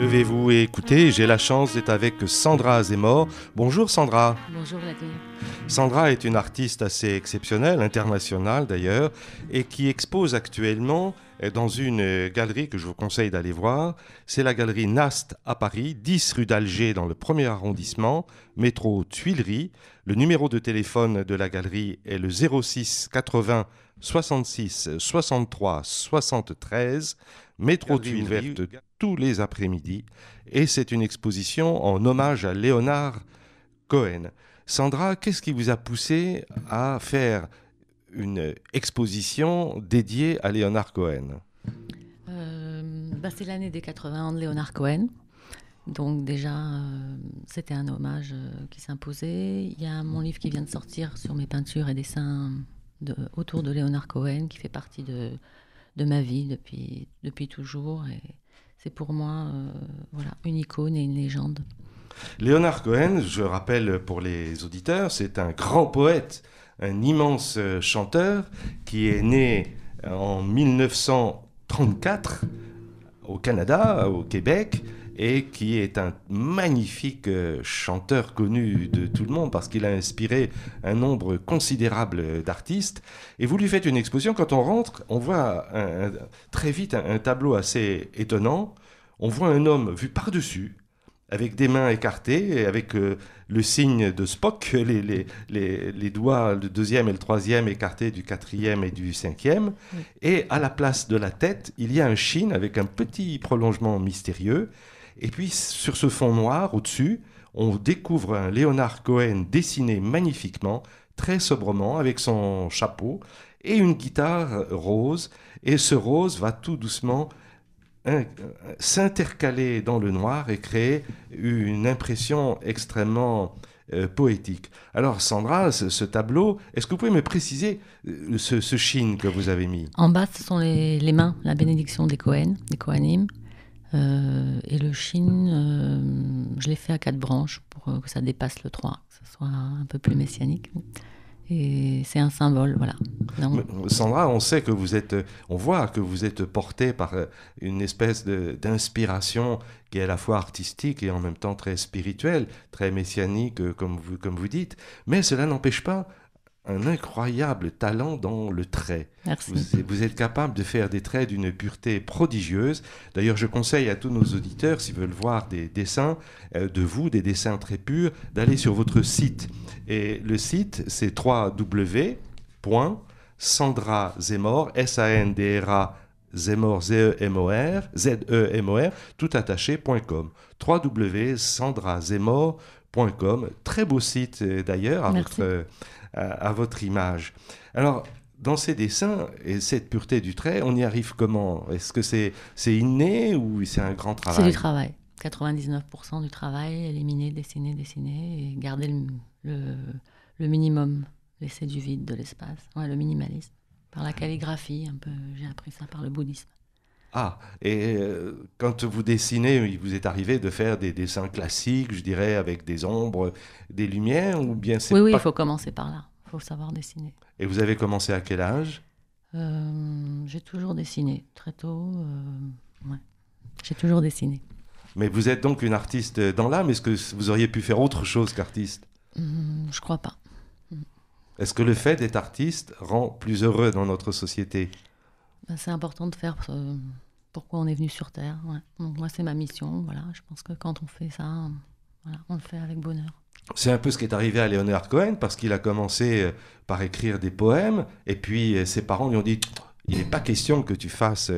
Levez-vous et écoutez, j'ai la chance d'être avec Sandra Azemor. Bonjour Sandra. Bonjour Vladimir. Sandra est une artiste assez exceptionnelle, internationale d'ailleurs, et qui expose actuellement dans une euh, galerie que je vous conseille d'aller voir. C'est la galerie Nast à Paris, 10 rue d'Alger dans le premier arrondissement, métro Tuileries. Le numéro de téléphone de la galerie est le 06 80 66 63 73. Métro Tuileries tous les après-midi et c'est une exposition en hommage à Léonard Cohen. Sandra, qu'est-ce qui vous a poussé à faire une exposition dédiée à Léonard Cohen euh, bah, C'est l'année des 80 ans de Léonard Cohen. Donc déjà, euh, c'était un hommage euh, qui s'imposait. Il y a mon livre qui vient de sortir sur mes peintures et dessins autour de Léonard Cohen, qui fait partie de, ma vie depuis, depuis toujours. Et c'est pour moi voilà, une icône et une légende. Léonard Cohen, je rappelle pour les auditeurs, c'est un grand poète un immense euh, chanteur qui est né euh, en 1934 au Canada, euh, au Québec, et qui est un magnifique chanteur connu de tout le monde parce qu'il a inspiré un nombre considérable d'artistes. Et vous lui faites une exposition, quand on rentre, on voit très vite un tableau assez étonnant. On voit un homme vu par-dessus, avec des mains écartées, avec euh, le signe de Spock, les, doigts, le deuxième et le troisième écartés du quatrième et du cinquième. Et à la place de la tête, il y a un chine avec un petit prolongement mystérieux. Et puis sur ce fond noir, au-dessus, on découvre un Léonard Cohen dessiné magnifiquement, très sobrement, avec son chapeau et une guitare rose. Et ce rose va tout doucement s'intercaler dans le noir et créer une impression extrêmement euh, poétique. Alors Sandra, ce, tableau, est-ce que vous pouvez me préciser euh, ce, chine que vous avez mis En bas, ce sont les, mains, la bénédiction des Cohen, des Kohanim. Euh, et le chine, je l'ai fait à quatre branches pour que ça dépasse le 3, que ce soit un peu plus messianique. Et c'est un symbole, voilà. Euh, Sandra, on sait que vous êtes, euh, on voit que vous êtes portée par euh, une espèce d'inspiration qui est à la fois artistique et en même temps très spirituelle, très messianique, comme vous, comme vous dites. Mais cela n'empêche pas un incroyable talent dans le trait. Vous, êtes capable de faire des traits d'une pureté prodigieuse. D'ailleurs, je conseille à tous nos auditeurs, s'ils veulent voir des dessins euh, de vous, des dessins très purs, d'aller sur votre site. Et le site, c'est 3W. S-A-N-D-R-A Z-E-M-O-R, Z-E-M-O-R, e e tout attaché.com. www.sandrazemor.com. Très beau site euh, d'ailleurs, Merci à, votre image. Alors, dans ces dessins et cette pureté du trait, on y arrive comment Est-ce que c'est c'est inné ou c'est un grand travail C'est du travail. 99% du travail, éliminer, dessiner, dessiner, et garder le, le, minimum, laisser du vide, de l'espace. Ouais, le minimalisme, par la calligraphie, un peu, j'ai appris ça par le bouddhisme. Ah, et euh, quand vous dessinez, il vous est arrivé de faire des dessins classiques, je dirais, avec des ombres, des lumières, ou bien c'est Oui, oui, il faut commencer par là. Il faut savoir dessiner. Et vous avez commencé à quel âge euh, J'ai toujours dessiné, très tôt. Euh, j'ai toujours dessiné. Mais vous êtes donc une artiste dans l'âme. Est-ce que vous auriez pu faire autre chose qu'artiste hum, Je crois pas. Est-ce que le fait d'être artiste rend plus heureux dans notre société ben, c'est important de faire euh, pourquoi on est venu sur Terre. Donc moi, c'est ma mission. Voilà, je pense que quand on fait ça, on, on le fait avec bonheur. C'est un peu ce qui est arrivé à Leonard Cohen parce qu'il a commencé euh, par écrire des poèmes et puis euh, ses parents lui ont dit il n'est pas question que tu fasses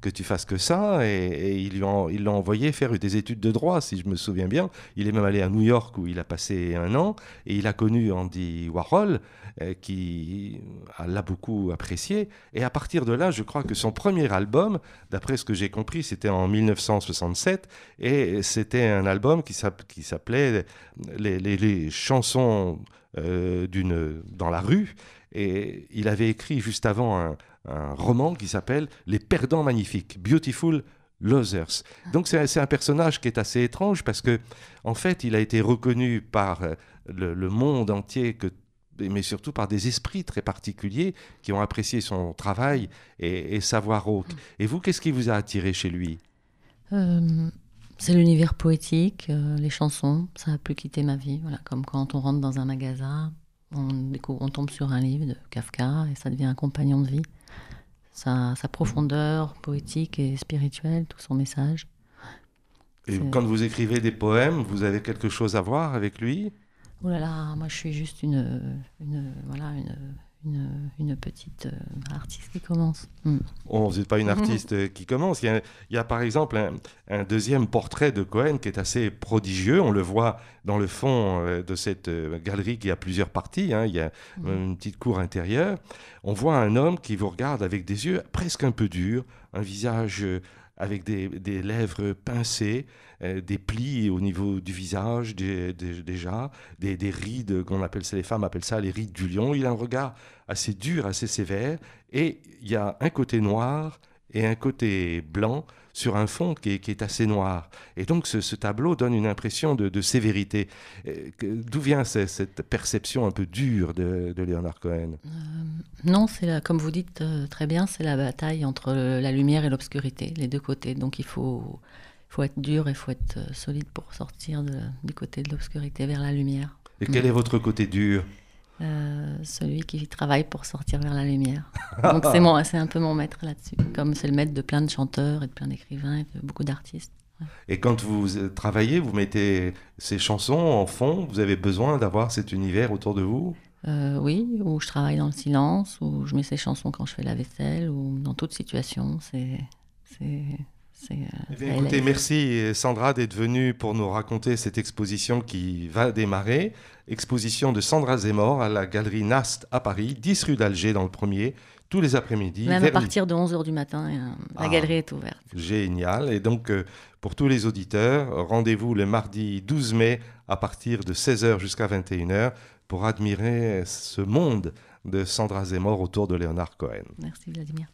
que tu fasses que ça. Et, il l'a envoyé faire des études de droit, si je me souviens bien. Il est même allé à New York où il a passé un an et il a connu Andy Warhol, euh, qui l'a beaucoup apprécié. Et à partir de là, je crois que son premier album, d'après ce que j'ai compris, c'était en 1967 et c'était un album qui s'appelait les, chansons euh, d'une dans la rue. Et il avait écrit juste avant un, un roman qui s'appelle Les perdants magnifiques, Beautiful Losers. Donc c'est un personnage qui est assez étrange parce que en fait il a été reconnu par euh, le, monde entier que mais surtout par des esprits très particuliers qui ont apprécié son travail et, et sa voix rauque. Et vous, qu'est-ce qui vous a attiré chez lui euh, C'est l'univers poétique, euh, les chansons, ça a plus quitté ma vie. Voilà, comme quand on rentre dans un magasin, on on tombe sur un livre de Kafka et ça devient un compagnon de vie. Sa, profondeur poétique et spirituelle, tout son message. Et quand vous écrivez des poèmes, vous avez quelque chose à voir avec lui Oh là là, moi je suis juste une, une, petite euh, artiste qui commence. Mm. On n'est pas une artiste euh, qui commence. Il y a, par exemple un, deuxième portrait de Cohen qui est assez prodigieux. On le voit dans le fond euh, de cette galerie qui a plusieurs parties. Hein. Il y a hmm. une petite cour intérieure. On voit un homme qui vous regarde avec des yeux presque un peu durs, un visage avec des, lèvres pincées, euh, des plis au niveau du visage déjà, des, rides qu'on appelle, les femmes appellent ça les rides du lion. Il a un regard assez dur, assez sévère, et il y a un côté noir et un côté blanc sur un fond qui est, assez noir. Et donc ce, tableau donne une impression de, sévérité. D'où vient cette, perception un peu dure de, Léonard Cohen euh, Non, c'est comme vous dites euh, très bien, c'est la bataille entre la lumière et l'obscurité, les deux côtés. Donc il faut, être dur et il faut être euh, solide pour sortir du côté de l'obscurité vers la lumière. Et quel est votre côté dur euh, celui qui travaille pour sortir vers la lumière. Donc c'est, c'est un peu mon maître là-dessus, comme c'est le maître de plein de chanteurs et de plein d'écrivains et de beaucoup d'artistes. Et quand vous euh, travaillez, vous mettez ces chansons en fond, vous avez besoin d'avoir cet univers autour de vous euh, Oui, ou je travaille dans le silence, ou je mets ces chansons quand je fais la vaisselle, ou dans toute situation, c'est, euh, eh écoutez, merci euh, Sandra d'être venue pour nous raconter cette exposition qui va démarrer. Exposition de Sandra Zemmour à la galerie Nast à Paris, 10 rue d'Alger dans le premier, tous les après-midi. Même à partir de 11h du matin, euh, la ah, galerie est ouverte. Génial. Et donc, pour tous les auditeurs, rendez-vous le mardi 12 mai à partir de 16h jusqu'à 21h pour admirer ce monde de Sandra Zemmour autour de Léonard Cohen. Merci Vladimir.